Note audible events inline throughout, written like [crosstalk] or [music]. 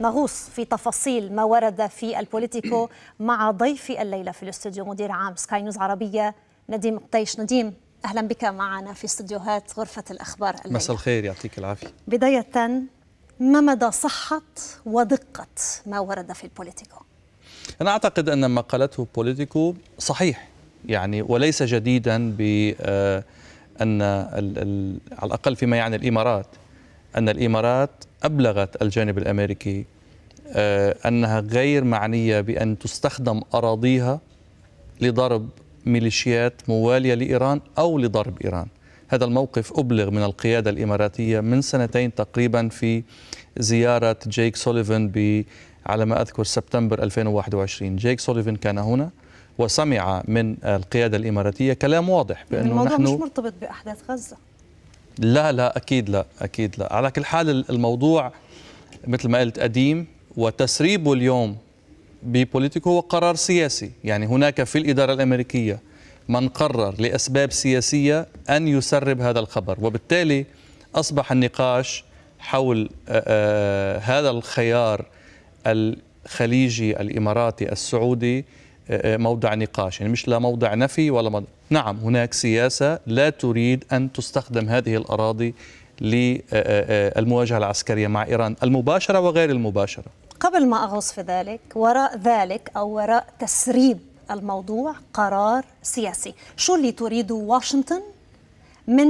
نغوص في تفاصيل ما ورد في البوليتيكو [clears throat] مع ضيفي الليله في الاستوديو مدير عام سكاي نيوز عربيه نديم قطيش نديم اهلا بك معنا في استديوهات غرفه الاخبار الليله مساء الخير يعطيك العافيه بدايه ما مدى صحه ودقه ما ورد في البوليتيكو انا اعتقد ان ما قالته بوليتيكو صحيح يعني وليس جديدا ب آه، ان على الاقل فيما يعني الامارات ان الامارات أبلغت الجانب الأمريكي آه، أنها غير معنية بأن تستخدم أراضيها لضرب ميليشيات موالية لإيران أو لضرب إيران هذا الموقف أبلغ من القيادة الإماراتية من سنتين تقريبا في زيارة جيك سوليفن ب على ما أذكر سبتمبر 2021 جيك سوليفن كان هنا وسمع من القيادة الإماراتية كلام واضح بأنه الموضوع نحن مش مرتبط بأحداث غزة لا لا اكيد لا اكيد لا على كل حال الموضوع مثل ما قلت قديم وتسريبه اليوم ببوليتيكو هو قرار سياسي يعني هناك في الاداره الامريكيه من قرر لاسباب سياسيه ان يسرب هذا الخبر وبالتالي اصبح النقاش حول هذا الخيار الخليجي الاماراتي السعودي موضع نقاش يعني مش لا موضع نفي ولا موضع نعم هناك سياسة لا تريد أن تستخدم هذه الأراضي للمواجهة العسكرية مع إيران المباشرة وغير المباشرة قبل ما أغوص في ذلك وراء ذلك أو وراء تسريب الموضوع قرار سياسي شو اللي تريده واشنطن من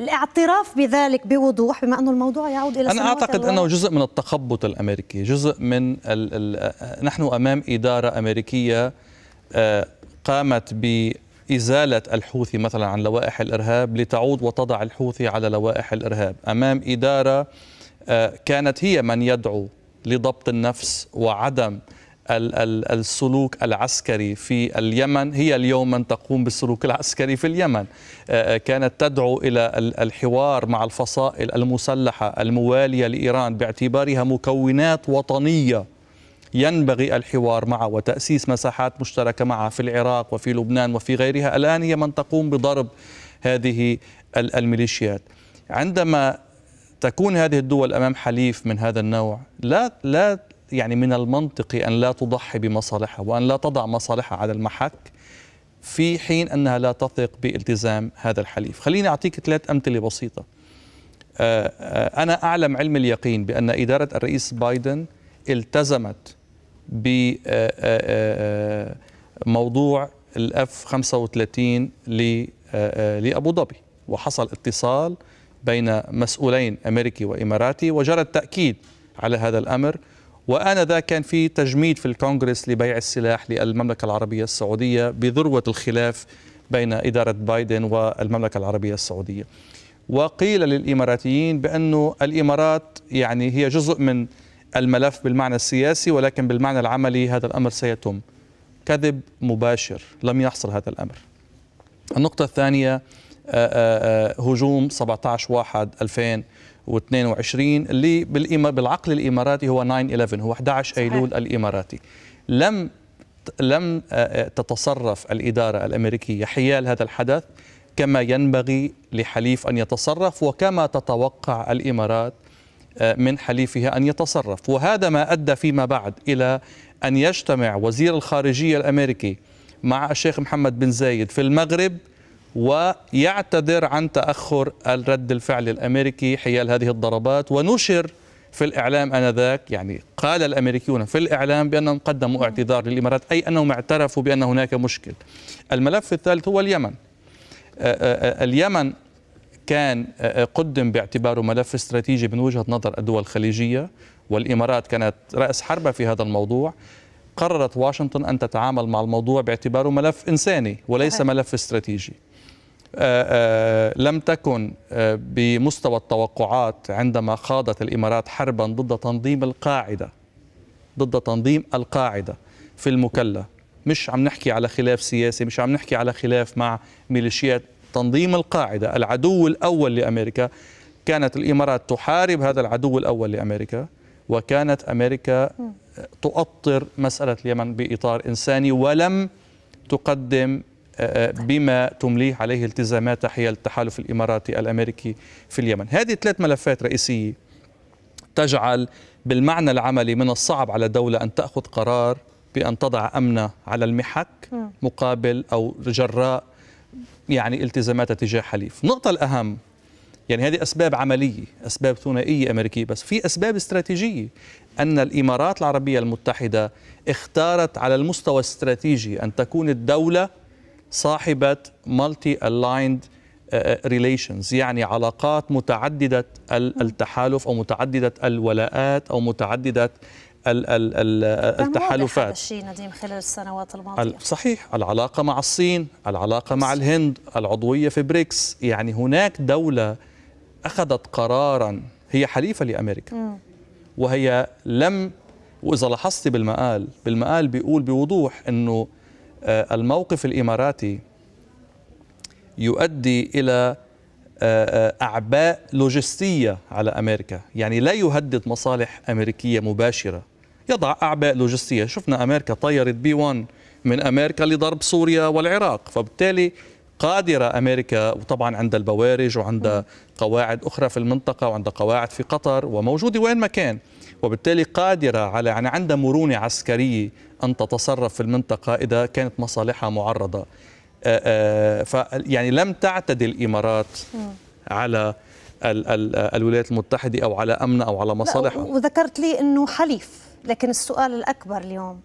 الاعتراف بذلك بوضوح بما انه الموضوع يعود الى انا اعتقد الوقت. انه جزء من التخبط الامريكي، جزء من الـ الـ نحن امام اداره امريكيه آه، قامت إزالة الحوثي مثلا عن لوائح الإرهاب لتعود وتضع الحوثي على لوائح الإرهاب أمام إدارة آه، كانت هي من يدعو لضبط النفس وعدم السلوك العسكري في اليمن هي اليوم من تقوم بالسلوك العسكري في اليمن آه، آه، كانت تدعو إلى الحوار مع الفصائل المسلحة الموالية لإيران باعتبارها مكونات وطنية ينبغي الحوار معه وتأسيس مساحات مشتركة معه في العراق وفي لبنان وفي غيرها الآن هي من تقوم بضرب هذه الميليشيات عندما تكون هذه الدول أمام حليف من هذا النوع لا لا يعني من المنطقي أن لا تضحي بمصالحها وأن لا تضع مصالحها على المحك في حين أنها لا تثق بالتزام هذا الحليف خليني أعطيك ثلاث أمثلة بسيطة آه، آه، أنا أعلم علم اليقين بأن إدارة الرئيس بايدن التزمت بموضوع الاف 35 لابو ظبي وحصل اتصال بين مسؤولين امريكي واماراتي وجرى التاكيد على هذا الامر وآنذاك كان في تجميد في الكونغرس لبيع السلاح للمملكة العربية السعودية بذروة الخلاف بين إدارة بايدن والمملكة العربية السعودية وقيل للإماراتيين بانه الإمارات يعني هي جزء من الملف بالمعنى السياسي ولكن بالمعنى العملي هذا الأمر سيتم كذب مباشر لم يحصل هذا الأمر النقطة الثانية آه، آه، آه، هجوم 17 واحد 2022 اللي بالعقل الإماراتي هو 9/11 هو 11 أيلول الإماراتي لم لم تتصرف الإدارة الأمريكية حيال هذا الحدث كما ينبغي لحليف أن يتصرف وكما تتوقع الإمارات من حليفها أن يتصرف وهذا ما أدى فيما بعد إلى أن يجتمع وزير الخارجية الأمريكي مع الشيخ محمد بن زايد في المغرب ويعتذر عن تأخر الرد الفعل الأمريكي حيال هذه الضربات ونشر في الإعلام آنذاك يعني قال الأمريكيون في الإعلام بأنهم قدموا اعتذار للإمارات أي أنهم اعترفوا بأن هناك مشكل الملف الثالث هو اليمن آه، آه، آه، اليمن كان آه، آه، قدم باعتباره ملف استراتيجي من وجهة نظر الدول الخليجية والإمارات كانت رأس حربة في هذا الموضوع قررت واشنطن أن تتعامل مع الموضوع باعتباره ملف إنساني وليس ملف استراتيجي آآ آه، آآ لم تكن بمستوى التوقعات عندما خاضت الإمارات حربا ضد تنظيم القاعدة ضد تنظيم القاعدة في المكلا مش عم نحكي على خلاف سياسي مش عم نحكي على خلاف مع ميليشيات تنظيم القاعدة العدو الأول لأمريكا كانت الإمارات تحارب هذا العدو الأول لأمريكا وكانت أمريكا تؤطر مسألة اليمن بإطار إنساني ولم تقدم آه، بما تمليه عليه التزامات حيال التحالف الإماراتي الأمريكي في اليمن هذه ثلاث ملفات رئيسية تجعل بالمعنى العملي من الصعب على دولة أن تأخذ قرار بأن تضع أمنة على المحك مقابل أو جراء يعني التزاماتها تجاه حليف النقطة الأهم يعني هذه أسباب عملية أسباب ثنائية أمريكية بس في أسباب استراتيجية أن الإمارات العربية المتحدة اختارت على المستوى الاستراتيجي أن تكون الدولة صاحبة مالتي ألايند ريليشنز يعني علاقات متعددة التحالف أو متعددة الولاءات أو متعددة ال ال ال التحالفات هذا نديم خلال السنوات الماضية صحيح العلاقة مع الصين العلاقة مع الهند العضوية في بريكس يعني هناك دولة أخذت قرارا هي حليفة لأمريكا م. وهي لم وإذا لاحظت بالمقال بالمقال بيقول بوضوح أنه آه، الموقف الإماراتي يؤدي إلى آه، آه، أعباء لوجستية على أمريكا يعني لا يهدد مصالح أمريكية مباشرة يضع أعباء لوجستية شفنا أمريكا طيرت بي 1 من أمريكا لضرب سوريا والعراق فبالتالي قادرة أمريكا وطبعا عندها البوارج وعندها قواعد أخرى في المنطقة وعندها قواعد في قطر وموجودة وين ما كان وبالتالي قادرة على يعني عندها مرونة عسكرية أن تتصرف في المنطقة إذا كانت مصالحها معرضة آه، آه، ف يعني لم تعتدي الإمارات على الولايات المتحدة أو على أمن أو على مصالحها وذكرت لي أنه حليف لكن السؤال الأكبر اليوم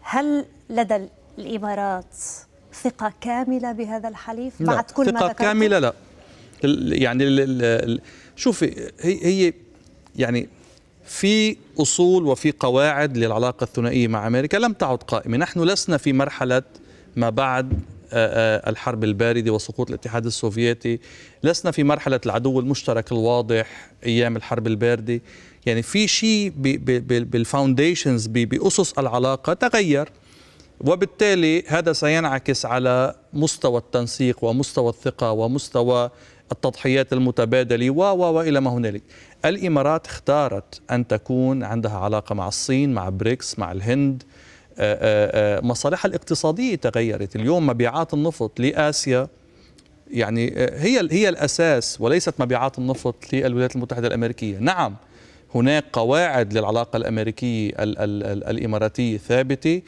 هل لدى الإمارات ثقة كاملة بهذا الحليف لا. بعد كل ثقة ما ثقة كاملة لا يعني شوفي هي هي يعني في أصول وفي قواعد للعلاقة الثنائية مع أمريكا لم تعد قائمة نحن لسنا في مرحلة ما بعد آه، آه، الحرب البارده وسقوط الاتحاد السوفيتي لسنا في مرحله العدو المشترك الواضح ايام الحرب البارده يعني في شيء بالفاونديشنز باسس العلاقه تغير وبالتالي هذا سينعكس على مستوى التنسيق ومستوى الثقه ومستوى التضحيات المتبادله و و والى ما هنالك. الامارات اختارت ان تكون عندها علاقه مع الصين، مع بريكس، مع الهند، آه، آه، آه، مصالحها الاقتصادية تغيرت اليوم مبيعات النفط لآسيا يعني هي هي الأساس وليست مبيعات النفط للولايات المتحدة الأمريكية نعم هناك قواعد للعلاقة الأمريكية الإماراتية ثابتة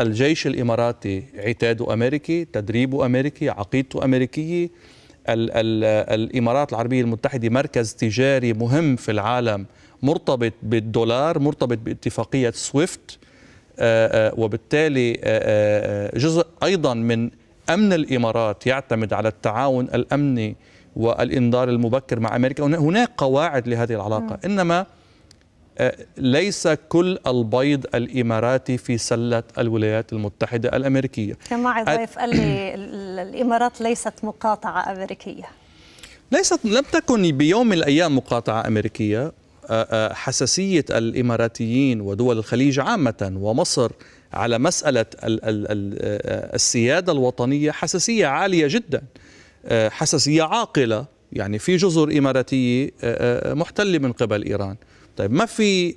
الجيش الإماراتي عتاده أمريكي تدريبه أمريكي عقيدته أمريكية ال ال الإمارات العربية المتحدة مركز تجاري مهم في العالم مرتبط بالدولار مرتبط باتفاقية سويفت آه، آه، وبالتالي آه، جزء أيضا من أمن الإمارات يعتمد على التعاون الأمني والإنذار المبكر مع أمريكا هناك قواعد لهذه العلاقة إنما ليس كل البيض الاماراتي في سله الولايات المتحده الامريكيه كما ضيف قال لي الامارات ليست مقاطعه امريكيه ليست لم تكن بيوم من الايام مقاطعه امريكيه آه، آه، حساسية الإماراتيين ودول الخليج عامة ومصر على مسألة آه، السيادة الوطنية حساسية عالية جدا حساسية عاقلة يعني في جزر إماراتية محتلة من قبل إيران طيب ما في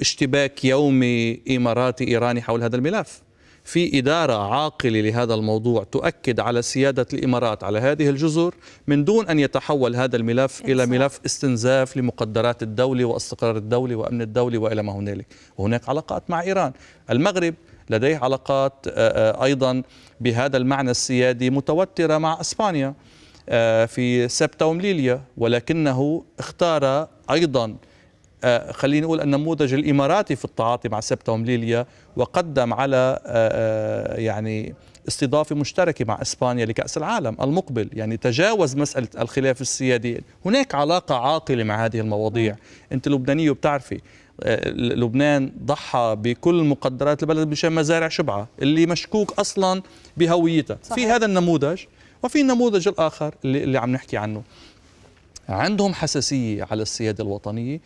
اشتباك يومي إماراتي إيراني حول هذا الملف في إدارة عاقلة لهذا الموضوع تؤكد على سيادة الإمارات على هذه الجزر من دون أن يتحول هذا الملف إلى ملف استنزاف لمقدرات الدولة واستقرار الدولة وأمن الدولة وإلى ما هنالك وهناك علاقات مع إيران المغرب لديه علاقات آه، آه، أيضا بهذا المعنى السيادي متوترة مع إسبانيا آه، في سبتة ومليليا ولكنه اختار أيضا آه، خلينا نقول النموذج الاماراتي في التعاطي مع سبتا ومليليا وقدم على آه، آه، يعني استضافه مشتركه مع اسبانيا لكاس العالم المقبل، يعني تجاوز مساله الخلاف السيادي، هناك علاقه عاقله مع هذه المواضيع، انت لبنانيه وبتعرفي لبنان ضحى بكل مقدرات البلد مشان مزارع شبعه اللي مشكوك اصلا بهويتها، في هذا النموذج وفي النموذج الاخر اللي, اللي عم نحكي عنه. عندهم حساسيه على السياده الوطنيه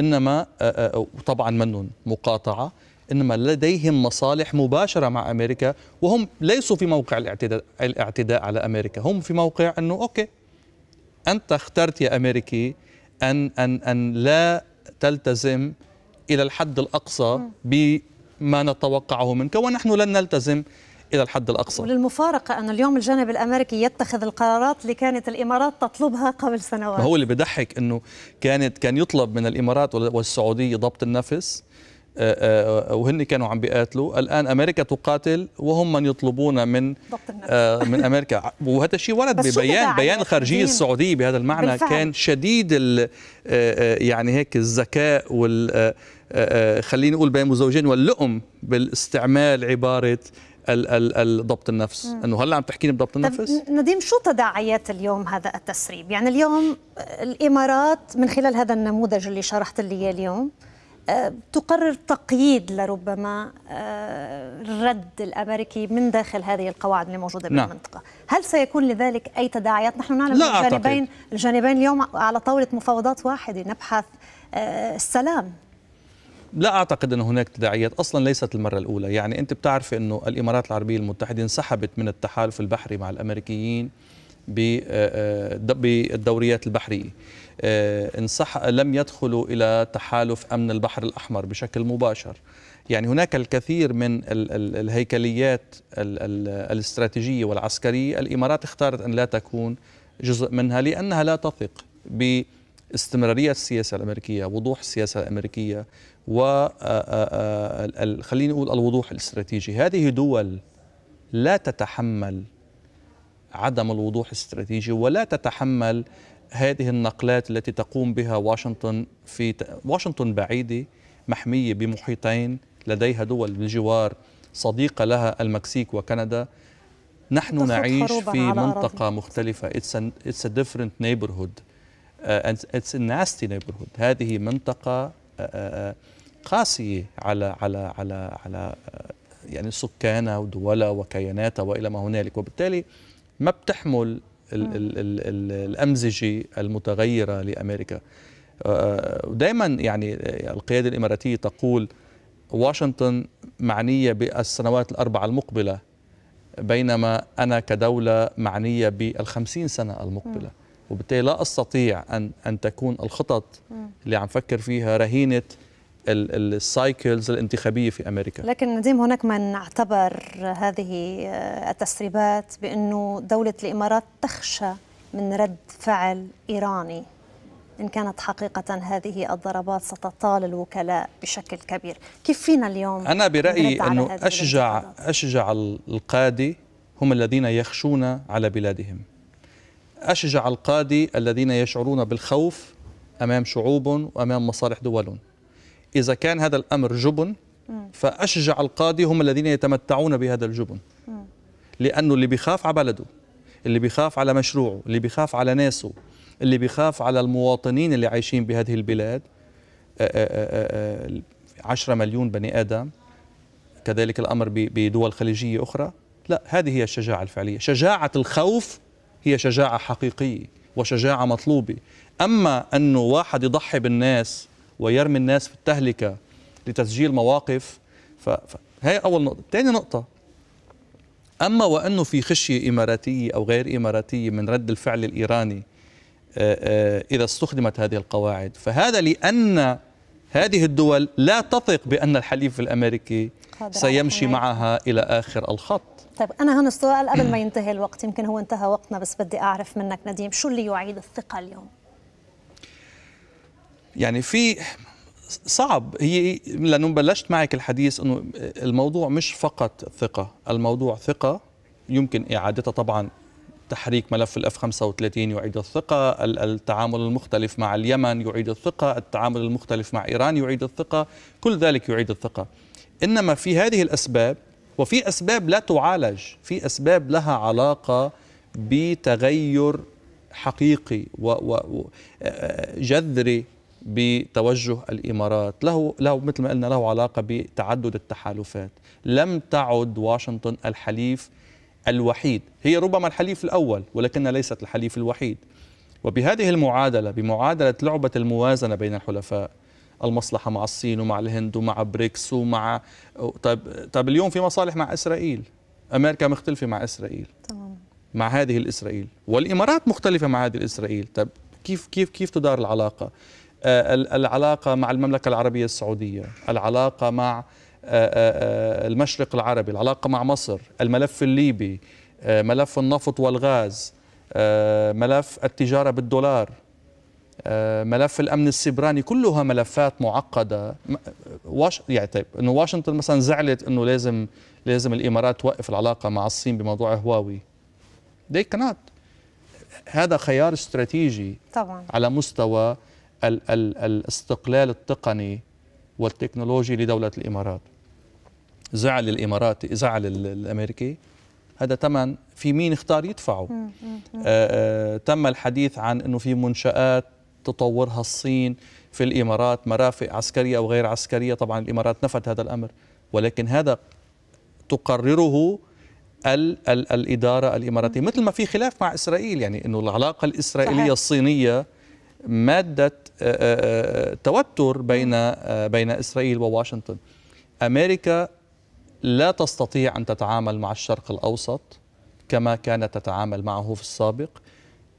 انما آه، آه، آه، طبعا منهم مقاطعه انما لديهم مصالح مباشره مع امريكا وهم ليسوا في موقع الاعتداء الاعتداء على امريكا هم في موقع انه اوكي انت اخترت يا امريكي ان ان ان لا تلتزم الى الحد الاقصى بما نتوقعه منك ونحن لن نلتزم إلى الحد الأقصى وللمفارقة أن اليوم الجانب الأمريكي يتخذ القرارات اللي كانت الإمارات تطلبها قبل سنوات هو اللي بيضحك أنه كانت كان يطلب من الإمارات والسعودية ضبط النفس آه، آه، وهن كانوا عم بيقاتلوا الان امريكا تقاتل وهم من يطلبون من آه، من امريكا وهذا الشيء ورد ببيان بيان الخارجيه السعوديه بهذا المعنى بالفعل. كان شديد يعني هيك الذكاء وال خليني اقول بين مزوجين واللؤم بالاستعمال عباره ضبط النفس انه هلا عم تحكيني بضبط النفس نديم شو تداعيات اليوم هذا التسريب يعني اليوم الامارات من خلال هذا النموذج اللي شرحت لي اياه اليوم آه، تقرر تقييد لربما آه، الرد الامريكي من داخل هذه القواعد اللي موجوده نعم. بالمنطقه، هل سيكون لذلك اي تداعيات؟ نحن نعلم لا الجانبين أعتقد. الجانبين اليوم على طاوله مفاوضات واحده نبحث آه، السلام لا اعتقد ان هناك تداعيات اصلا ليست المره الاولى يعني انت بتعرف انه الامارات العربيه المتحده انسحبت من التحالف البحري مع الامريكيين بالدوريات آه، آه، البحريه آه، انصح لم يدخلوا الى تحالف امن البحر الاحمر بشكل مباشر يعني هناك الكثير من ال ال الهيكليات ال الاستراتيجيه والعسكريه الامارات اختارت ان لا تكون جزء منها لانها لا تثق ب استمرارية السياسة الأمريكية وضوح السياسة الأمريكية و آه، آه، آه، خليني أقول الوضوح الاستراتيجي هذه دول لا تتحمل عدم الوضوح الاستراتيجي ولا تتحمل هذه النقلات التي تقوم بها واشنطن في واشنطن بعيدة محمية بمحيطين لديها دول بالجوار صديقة لها المكسيك وكندا نحن نعيش في منطقة أراضي. مختلفة it's a, it's a different neighborhood اتس ناستي نيبرهود هذه منطقه آه، آه، آه، قاسيه على على على على يعني سكانها ودولها وكياناتها والى ما هنالك وبالتالي ما بتحمل الـ الـ الـ الـ الامزجه المتغيره لامريكا ودائما يعني القياده الاماراتيه تقول واشنطن معنيه بالسنوات الاربعه المقبله بينما انا كدوله معنيه بالخمسين سنه المقبله وبالتالي لا استطيع ان ان تكون الخطط اللي عم فكر فيها رهينه السايكلز الانتخابيه في امريكا لكن نديم هناك من اعتبر هذه آه، التسريبات بانه دوله الامارات تخشى من رد فعل ايراني ان كانت حقيقه هذه الضربات ستطال الوكلاء بشكل كبير كيف فينا اليوم انا برايي انه اشجع اشجع القاده هم الذين يخشون على بلادهم أشجع القادة الذين يشعرون بالخوف أمام شعوب وأمام مصالح دول إذا كان هذا الأمر جبن فأشجع القادة هم الذين يتمتعون بهذا الجبن لأنه اللي بيخاف على بلده اللي بيخاف على مشروعه اللي بيخاف على ناسه اللي بيخاف على المواطنين اللي عايشين بهذه البلاد آه، آه، آه، عشرة مليون بني آدم كذلك الأمر بدول خليجية أخرى لا هذه هي الشجاعة الفعلية شجاعة الخوف هي شجاعة حقيقية وشجاعة مطلوبة أما أنه واحد يضحي بالناس ويرمي الناس في التهلكة لتسجيل مواقف فهي أول نقطة ثاني نقطة أما وأنه في خشية إماراتية أو غير إماراتية من رد الفعل الإيراني آه، آه، إذا استخدمت هذه القواعد فهذا لأن هذه الدول لا تثق بأن الحليف الأمريكي سيمشي معها إلى آخر الخط طيب انا هنا السؤال قبل ما [clears throat] ينتهي الوقت يمكن هو انتهى وقتنا بس بدي اعرف منك نديم شو اللي يعيد الثقه اليوم يعني في صعب هي لانه بلشت معك الحديث انه الموضوع مش فقط ثقه الموضوع ثقه يمكن اعادتها طبعا تحريك ملف الاف 35 يعيد الثقه، التعامل المختلف مع اليمن يعيد الثقه، التعامل المختلف مع ايران يعيد الثقه، كل ذلك يعيد الثقه. انما في هذه الاسباب وفي أسباب لا تعالج في أسباب لها علاقة بتغير حقيقي وجذري بتوجه الامارات له له مثل ما قلنا له علاقه بتعدد التحالفات لم تعد واشنطن الحليف الوحيد هي ربما الحليف الاول ولكنها ليست الحليف الوحيد وبهذه المعادله بمعادله لعبه الموازنه بين الحلفاء المصلحه مع الصين ومع الهند ومع بريكس ومع طيب طيب اليوم في مصالح مع اسرائيل امريكا مختلفه مع اسرائيل تمام مع هذه الاسرائيل والامارات مختلفه مع هذه الاسرائيل طيب كيف كيف كيف تدار العلاقه آه، العلاقه مع المملكه العربيه السعوديه العلاقه مع آه، آه، المشرق العربي العلاقه مع مصر الملف الليبي ملف النفط والغاز ملف التجاره بالدولار آه، ملف الامن السبراني كلها ملفات معقده واش يعني طيب انه واشنطن مثلا زعلت انه لازم لازم الامارات توقف العلاقه مع الصين بموضوع هواوي دي كانت هذا خيار استراتيجي طبعا على مستوى ال ال الاستقلال التقني والتكنولوجي لدوله الامارات زعل الاماراتي زعل الامريكي هذا ثمن في مين اختار يدفعه آآ آآ آه، آه، تم الحديث عن انه في منشات تطورها الصين في الإمارات مرافق عسكرية أو غير عسكرية طبعا الإمارات نفت هذا الأمر ولكن هذا تقرره ال ال الإدارة الإماراتية مثل ما في خلاف مع إسرائيل يعني أنه العلاقة الإسرائيلية صحيح. الصينية مادة توتر بين بين إسرائيل وواشنطن أمريكا لا تستطيع أن تتعامل مع الشرق الأوسط كما كانت تتعامل معه في السابق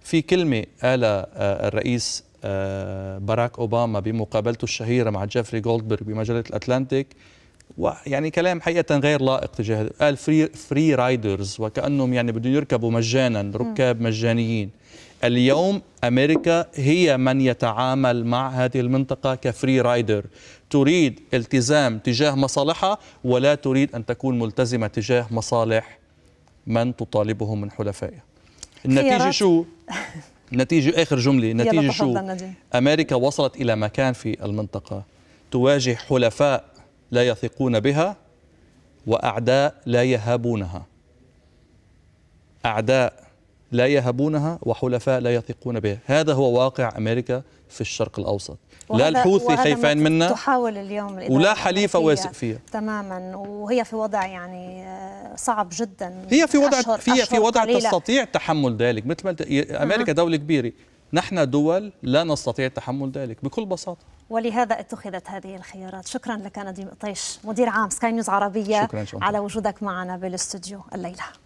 في كلمة قال الرئيس آه، باراك أوباما بمقابلته الشهيرة مع جيفري جولدبرغ بمجلة الأتلانتيك ويعني كلام حقيقة غير لائق تجاه قال فري, فري رايدرز وكأنهم يعني بدهم يركبوا مجانا ركاب مجانيين اليوم أمريكا هي من يتعامل مع هذه المنطقة كفري رايدر تريد التزام تجاه مصالحها ولا تريد أن تكون ملتزمة تجاه مصالح من تطالبهم من حلفائها النتيجة شو؟ [laughs] نتيجة آخر جملة نتيجة شو أمريكا وصلت إلى مكان في المنطقة تواجه حلفاء لا يثقون بها وأعداء لا يهابونها أعداء لا يهبونها وحلفاء لا يثقون بها هذا هو واقع أمريكا في الشرق الأوسط لا الحوثي خيفان منا تحاول اليوم ولا حليفة فيها تماما وهي في وضع يعني آه، صعب جدا هي في وضع أشهر في في وضع قليلة. تستطيع تحمل ذلك مثل ما أمريكا دولة كبيرة نحن دول لا نستطيع تحمل ذلك بكل بساطة ولهذا اتخذت هذه الخيارات شكرا لك نديم قطيش مدير عام سكاي نيوز عربية شكرا شكرا. على وجودك معنا بالاستوديو الليلة